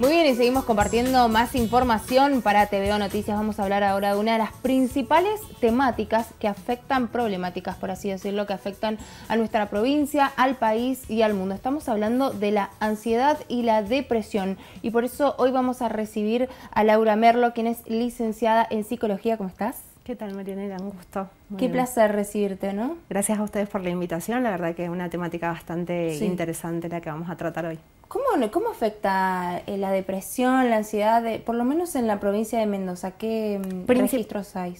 Muy bien, y seguimos compartiendo más información para TVO Noticias. Vamos a hablar ahora de una de las principales temáticas que afectan, problemáticas por así decirlo, que afectan a nuestra provincia, al país y al mundo. Estamos hablando de la ansiedad y la depresión. Y por eso hoy vamos a recibir a Laura Merlo, quien es licenciada en psicología. ¿Cómo estás? ¿Qué tal, Marianela? Un gusto. Qué placer recibirte, ¿no? Gracias a ustedes por la invitación. La verdad que es una temática bastante interesante la que vamos a tratar hoy. ¿Cómo, ¿Cómo afecta eh, la depresión, la ansiedad, por lo menos en la provincia de Mendoza? ¿Qué mm, registros hay?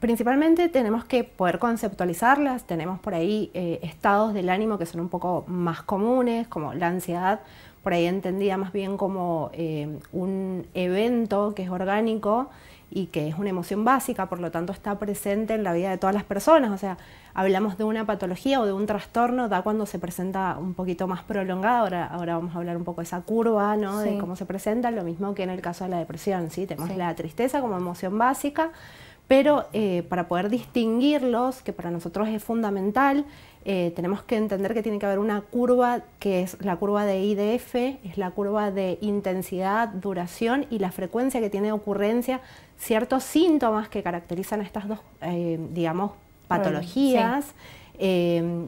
Principalmente tenemos que poder conceptualizarlas, tenemos por ahí eh, estados del ánimo que son un poco más comunes, como la ansiedad, por ahí entendida más bien como eh, un evento que es orgánico, y que es una emoción básica, por lo tanto está presente en la vida de todas las personas. O sea, hablamos de una patología o de un trastorno, da cuando se presenta un poquito más prolongada, ahora, ahora vamos a hablar un poco de esa curva, ¿no? De cómo se presenta, lo mismo que en el caso de la depresión, ¿sí? Tenemos la tristeza como emoción básica, pero eh, para poder distinguirlos, que para nosotros es fundamental, eh, tenemos que entender que tiene que haber una curva que es la curva de IDF, es la curva de intensidad, duración y la frecuencia que tiene ocurrencia ciertos síntomas que caracterizan estas dos, eh, digamos, patologías. Eh,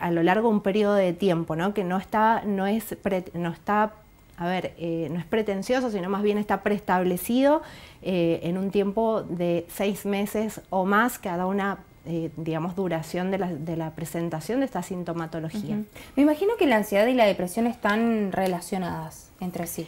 a lo largo de un periodo de tiempo, ¿no? que no está, no es, no está a ver, no es pretencioso, sino más bien está preestablecido en un tiempo de seis meses o más, cada una eh, digamos, duración de la, de la, presentación de esta sintomatología. Me imagino que la ansiedad y la depresión están relacionadas entre sí.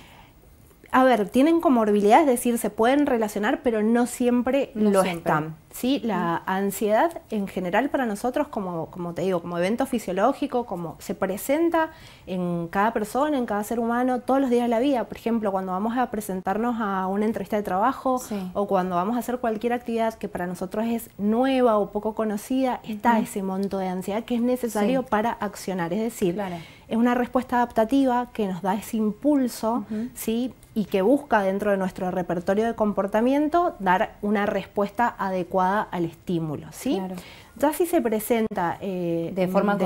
A ver, tienen comorbilidad, es decir, se pueden relacionar, pero no siempre lo están. ¿sí? La ansiedad en general para nosotros, como, como, te digo, como evento fisiológico, como se presenta en cada persona, en cada ser humano, todos los días de la vida. Por ejemplo, cuando vamos a presentarnos a una entrevista de trabajo o cuando vamos a hacer cualquier actividad que para nosotros es nueva o poco conocida, está ese monto de ansiedad que es necesario para accionar. Es decir, es una respuesta adaptativa que nos da ese impulso, ¿sí? y que busca dentro de nuestro repertorio de comportamiento dar una respuesta adecuada al estímulo. ¿sí? Ya si se presenta eh, de forma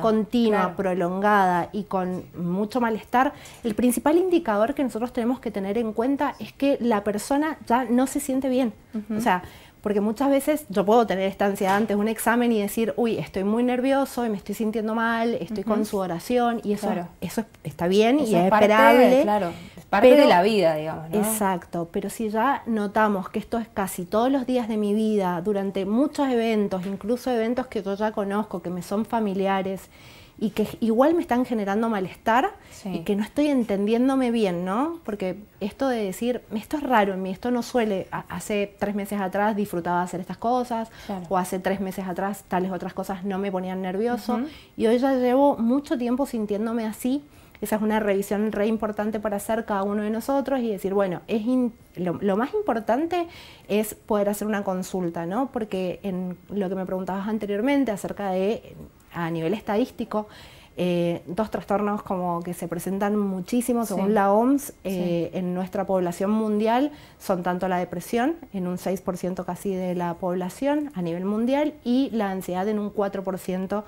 continua, prolongada y con mucho malestar, el principal indicador que nosotros tenemos que tener en cuenta es que la persona ya no se siente bien. O sea, porque muchas veces yo puedo tener esta ansiedad antes de un examen y decir, uy, estoy muy nervioso y me estoy sintiendo mal, estoy con su oración. y eso, eso está bien y es, esperable. claro, es parte de la vida, digamos. Exacto, pero si ya notamos que esto es casi todos los días de mi vida, durante muchos eventos, incluso eventos que yo ya conozco, que me son familiares, y que igual me están generando malestar y que no estoy entendiéndome bien, ¿no? Porque esto de decir, esto es raro en mí, esto no suele, hace tres meses atrás disfrutaba hacer estas cosas, o hace tres meses atrás tales otras cosas no me ponían nervioso, y hoy ya llevo mucho tiempo sintiéndome así. Esa es una revisión re importante para hacer cada uno de nosotros y decir, bueno, es lo, más importante es poder hacer una consulta, ¿no? Porque en lo que me preguntabas anteriormente acerca de a nivel estadístico, eh, dos trastornos como que se presentan muchísimo según la OMS eh, en nuestra población mundial son tanto la depresión en un 6% casi de la población a nivel mundial y la ansiedad en un 4%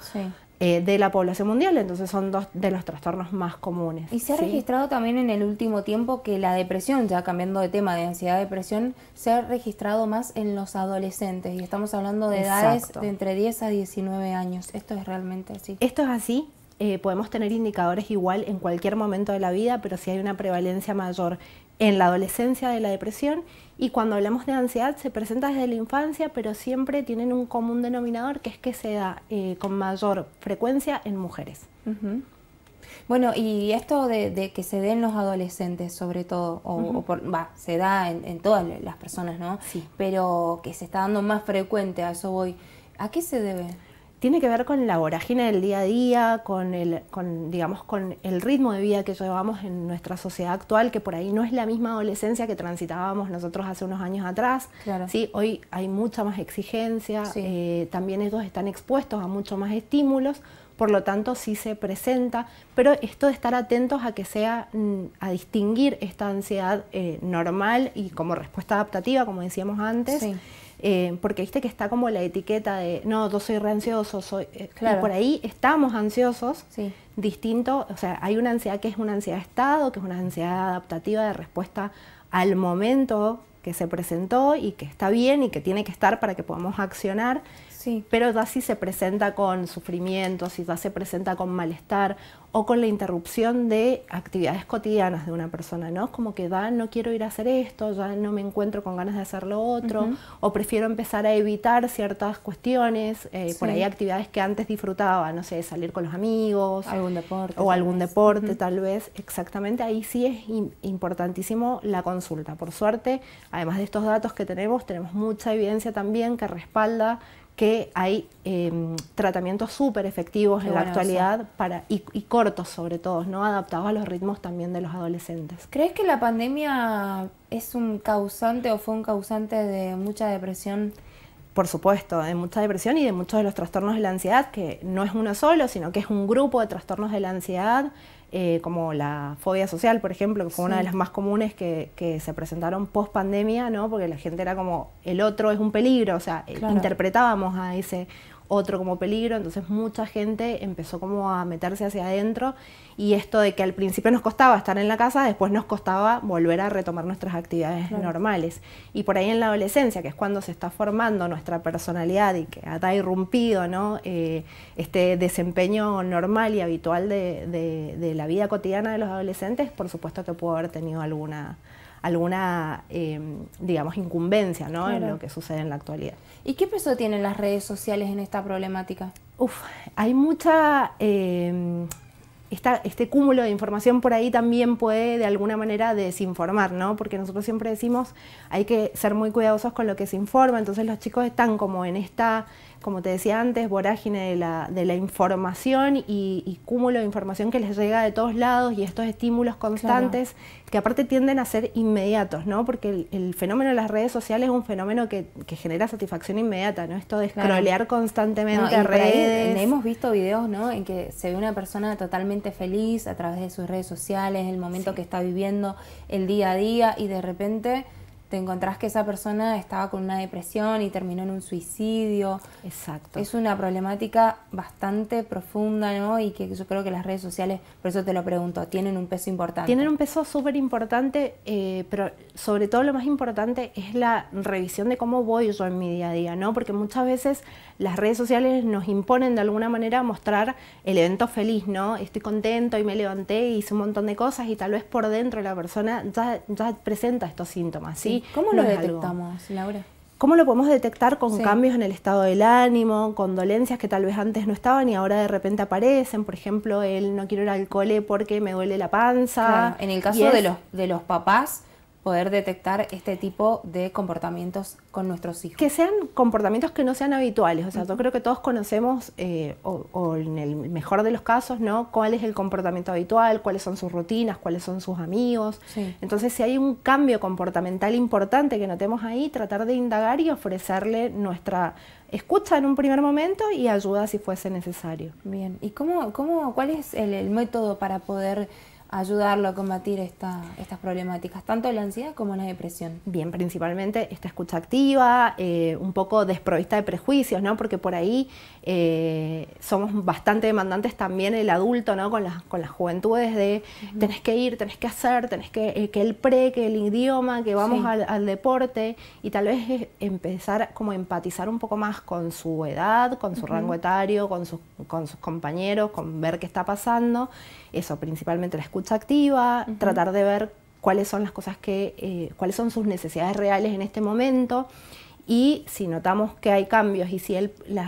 eh, de la población mundial, entonces son dos de los trastornos más comunes. Y se ha registrado también en el último tiempo que la depresión, ya cambiando de tema de ansiedad, depresión, se ha registrado más en los adolescentes y estamos hablando de edades de entre 10 a 19 años. Esto es realmente así. Esto es así, eh, podemos tener indicadores igual en cualquier momento de la vida, pero sí hay una prevalencia mayor en la adolescencia de la depresión y cuando hablamos de ansiedad se presenta desde la infancia, pero siempre tienen un común denominador que es que se da eh, con mayor frecuencia en mujeres. Bueno, y esto de, que se den los adolescentes, sobre todo, o, se da en, en, todas las personas, ¿no? Sí. Pero que se está dando más frecuente, a eso voy. ¿A qué se debe? tiene que ver con la vorágine del día a día, con el, digamos, con el ritmo de vida que llevamos en nuestra sociedad actual, que por ahí no es la misma adolescencia que transitábamos nosotros hace unos años atrás. ¿sí? Hoy hay mucha más exigencia, eh, también estos están expuestos a mucho más estímulos, por lo tanto sí se presenta, pero esto de estar atentos a que sea, mm, a distinguir esta ansiedad eh, normal y como respuesta adaptativa, como decíamos antes. Eh, porque viste que está como la etiqueta de, no, yo soy reansioso, soy, eh, y por ahí estamos ansiosos, distinto, o sea, hay una ansiedad que es una ansiedad de estado, que es una ansiedad adaptativa de respuesta al momento que se presentó y que está bien y que tiene que estar para que podamos accionar, pero ya si se presenta con sufrimiento, si ya se presenta con malestar o con la interrupción de actividades cotidianas de una persona, ¿no? Es como que da, no quiero ir a hacer esto, ya no me encuentro con ganas de hacer lo otro, o prefiero empezar a evitar ciertas cuestiones, eh, por ahí actividades que antes disfrutaba, no sé, salir con los amigos, algún deporte, o algún deporte tal vez, exactamente, ahí sí es importantísimo la consulta. Por suerte, además de estos datos que tenemos, tenemos mucha evidencia también que respalda que hay em, tratamientos súper efectivos en la actualidad para, y, cortos sobre todo, ¿no? adaptados a los ritmos también de los adolescentes. ¿Crees que la pandemia es un causante o fue un causante de mucha depresión? Por supuesto, de mucha depresión y de muchos de los trastornos de la ansiedad, que no es uno solo, sino que es un grupo de trastornos de la ansiedad eh, como la fobia social, por ejemplo, que fue una de las más comunes que, se presentaron post pandemia, Porque la gente era como, el otro es un peligro, o sea, eh, interpretábamos a ese otro como peligro, entonces mucha gente empezó como a meterse hacia adentro y esto de que al principio nos costaba estar en la casa, después nos costaba volver a retomar nuestras actividades normales. Y por ahí en la adolescencia, que es cuando se está formando nuestra personalidad y que ha irrumpido ¿no? Eh, este desempeño normal y habitual de, de la vida cotidiana de los adolescentes, por supuesto que pudo haber tenido alguna alguna, em, digamos, incumbencia ¿no? en lo que sucede en la actualidad. ¿Y qué peso tienen las redes sociales en esta problemática? Uf, hay mucha, em, esta, este cúmulo de información por ahí también puede de alguna manera desinformar, ¿no? Porque nosotros siempre decimos hay que ser muy cuidadosos con lo que se informa, entonces los chicos están como en esta, como te decía antes, vorágine de la, de la información y, cúmulo de información que les llega de todos lados y estos estímulos constantes que aparte tienden a ser inmediatos, ¿no? Porque el, fenómeno de las redes sociales es un fenómeno que, genera satisfacción inmediata, ¿no? Esto de scrollear constantemente no, redes. Ahí, hemos visto videos, ¿no? En que se ve una persona totalmente feliz a través de sus redes sociales, el momento que está viviendo, el día a día y de repente te encontrás que esa persona estaba con una depresión y terminó en un suicidio. Exacto. Es una problemática bastante profunda, ¿no? Y que yo creo que las redes sociales, por eso te lo pregunto, tienen un peso importante. Tienen un peso súper importante, eh, pero sobre todo lo más importante es la revisión de cómo voy yo en mi día a día, ¿no? Porque muchas veces las redes sociales nos imponen de alguna manera mostrar el evento feliz, ¿no? Estoy contento y me levanté y hice un montón de cosas y tal vez por dentro la persona ya, ya presenta estos síntomas, ¿sí? sí ¿Cómo lo detectamos, Laura? ¿Cómo lo podemos detectar con cambios en el estado del ánimo, con dolencias que tal vez antes no estaban y ahora de repente aparecen? Por ejemplo, el no quiero ir al cole porque me duele la panza. En el caso de, los, de los papás, poder detectar este tipo de comportamientos con nuestros hijos. Que sean comportamientos que no sean habituales, o sea, yo creo que todos conocemos, eh, o, en el mejor de los casos, ¿no? Cuál es el comportamiento habitual, cuáles son sus rutinas, cuáles son sus amigos. Entonces, si hay un cambio comportamental importante que notemos ahí, tratar de indagar y ofrecerle nuestra escucha en un primer momento y ayuda si fuese necesario. Bien, ¿y cómo, cómo cuál es el método para poder ayudarlo a combatir estas problemáticas, tanto la ansiedad como la depresión? Bien, principalmente esta escucha activa, eh, un poco desprovista de prejuicios, ¿no? Porque por ahí eh, somos bastante demandantes también el adulto, ¿no? Con las, con las juventudes de tenés que ir, tenés que hacer, tenés que, eh, que el pre, que el idioma, que vamos al, deporte y tal vez empezar como a empatizar un poco más con su edad, con su rango etario, con, sus con sus compañeros, con ver qué está pasando. Eso, principalmente la escucha activa, tratar de ver cuáles son las cosas que, eh, cuáles son sus necesidades reales en este momento y si notamos que hay cambios y si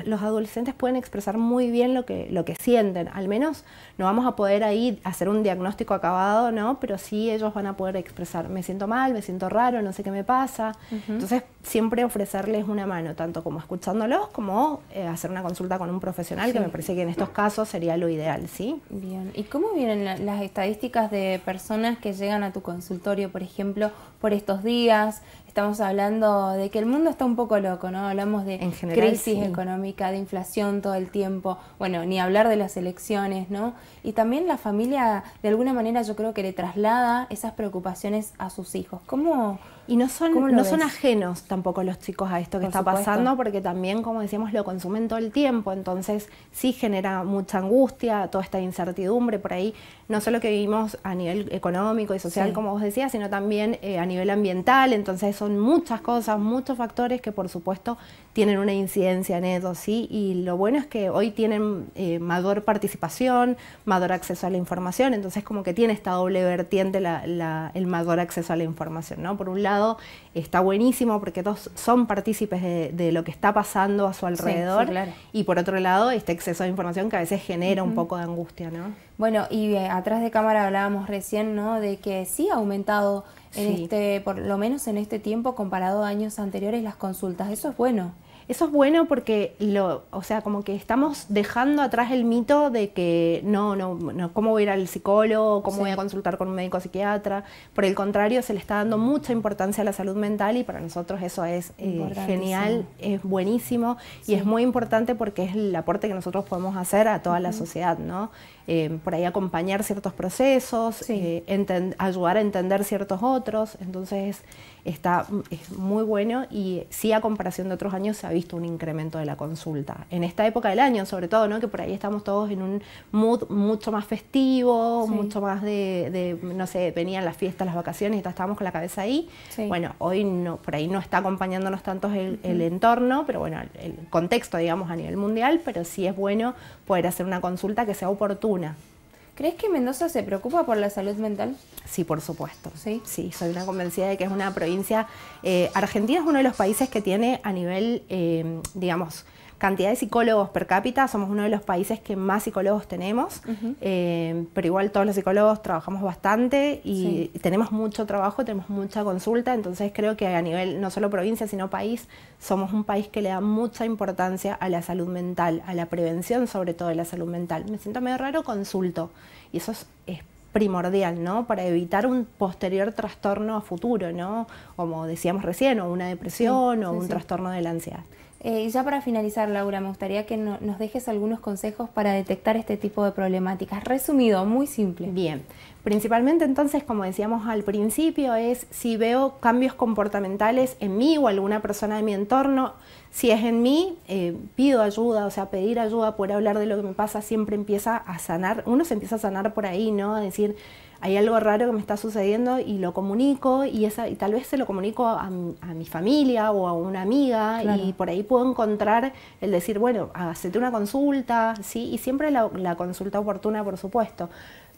los adolescentes pueden expresar muy bien lo que, lo que sienten, al menos no vamos a poder ahí hacer un diagnóstico acabado, ¿no? Pero sí ellos van a poder expresar, me siento mal, me siento raro, no sé qué me pasa. Entonces, siempre ofrecerles una mano, tanto como escuchándolos como eh, hacer una consulta con un profesional, que me parece que en estos casos sería lo ideal, ¿sí? Bien. ¿Y cómo vienen las estadísticas de personas que llegan a tu consultorio, por ejemplo, por estos días? Estamos hablando de que el mundo está un poco loco, ¿no? Hablamos de crisis económica, de inflación todo el tiempo, bueno, ni hablar de las elecciones, ¿no? Y también la familia, de alguna manera, yo creo que le traslada esas preocupaciones a sus hijos. ¿Cómo, y no son, no son ajenos tampoco los chicos a esto que está pasando, porque también, como decíamos, lo consumen todo el tiempo, entonces sí genera mucha angustia, toda esta incertidumbre por ahí, no solo que vivimos a nivel económico y social, como vos decías, sino también eh, a nivel ambiental, entonces eso son muchas cosas, muchos factores que por supuesto tienen una incidencia en eso, ¿sí? Y lo bueno es que hoy tienen eh, mayor participación, mayor acceso a la información, entonces como que tiene esta doble vertiente el mayor acceso a la información, ¿no? Por un lado está buenísimo porque todos son partícipes de, lo que está pasando a su alrededor y por otro lado este exceso de información que a veces genera un poco de angustia, ¿no? Bueno, y eh, atrás de cámara hablábamos recién, ¿no? De que sí ha aumentado este, por lo menos en este tiempo comparado a años anteriores las consultas, eso es bueno. Eso es bueno porque lo, o sea, como que estamos dejando atrás el mito de que no, no, no cómo voy a ir al psicólogo, cómo voy a consultar con un médico psiquiatra. Por el contrario, se le está dando mucha importancia a la salud mental y para nosotros eso es eh, genial, es buenísimo y es muy importante porque es el aporte que nosotros podemos hacer a toda la sociedad, ¿no? Eh, por ahí acompañar ciertos procesos, eh, ayudar a entender ciertos otros. Entonces está es muy bueno y sí a comparación de otros años se ha visto un incremento de la consulta. En esta época del año sobre todo, ¿no? que por ahí estamos todos en un mood mucho más festivo, mucho más de, no sé, venían las fiestas, las vacaciones y estábamos con la cabeza ahí. Bueno, hoy no, por ahí no está acompañándonos tanto el, entorno, pero bueno, el contexto digamos a nivel mundial, pero sí es bueno poder hacer una consulta que sea oportuna ¿Crees que Mendoza se preocupa por la salud mental? Sí, por supuesto. Sí, sí soy una convencida de que es una provincia. Eh, Argentina es uno de los países que tiene a nivel, eh, digamos, cantidad de psicólogos per cápita, somos uno de los países que más psicólogos tenemos, eh, pero igual todos los psicólogos trabajamos bastante y tenemos mucho trabajo, tenemos mucha consulta, entonces creo que a nivel no solo provincia, sino país, somos un país que le da mucha importancia a la salud mental, a la prevención sobre todo de la salud mental. Me siento medio raro, consulto, y eso es, primordial, ¿no? Para evitar un posterior trastorno a futuro, ¿no? Como decíamos recién, o una depresión o un trastorno de la ansiedad. Eh, y ya para finalizar, Laura, me gustaría que nos dejes algunos consejos para detectar este tipo de problemáticas. Resumido, muy simple. Bien, principalmente entonces, como decíamos al principio, es si veo cambios comportamentales en mí o alguna persona de mi entorno, si es en mí, eh, pido ayuda, o sea, pedir ayuda, por hablar de lo que me pasa, siempre empieza a sanar, uno se empieza a sanar por ahí, ¿no? A decir, hay algo raro que me está sucediendo y lo comunico y, esa, y tal vez se lo comunico a, mi familia o a una amiga y por ahí puedo encontrar el decir, bueno, hacete una consulta, ¿sí? Y siempre la, consulta oportuna, por supuesto.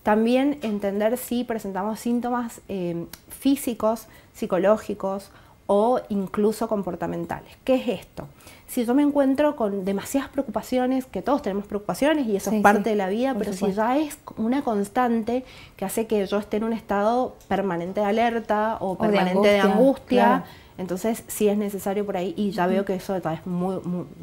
También entender si presentamos síntomas eh, físicos, psicológicos, o incluso comportamentales. ¿Qué es esto? Si yo me encuentro con demasiadas preocupaciones, que todos tenemos preocupaciones y eso es parte de la vida, pero si ya es una constante que hace que yo esté en un estado permanente de alerta o, permanente de angustia, entonces sí es necesario por ahí y ya veo que eso es muy,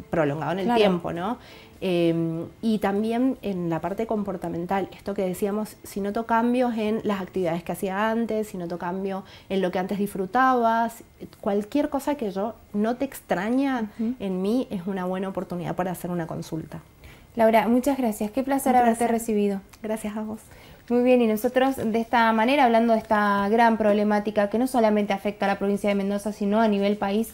prolongado en el tiempo, ¿no? Em, y también en la parte comportamental, esto que decíamos, si noto cambios en las actividades que hacía antes, si noto cambio en lo que antes disfrutabas, cualquier cosa que yo no te extraña en mí es una buena oportunidad para hacer una consulta. Laura, muchas gracias. Qué placer haberte recibido. Gracias a vos. Muy bien, y nosotros de esta manera, hablando de esta gran problemática que no solamente afecta a la provincia de Mendoza, sino a nivel país,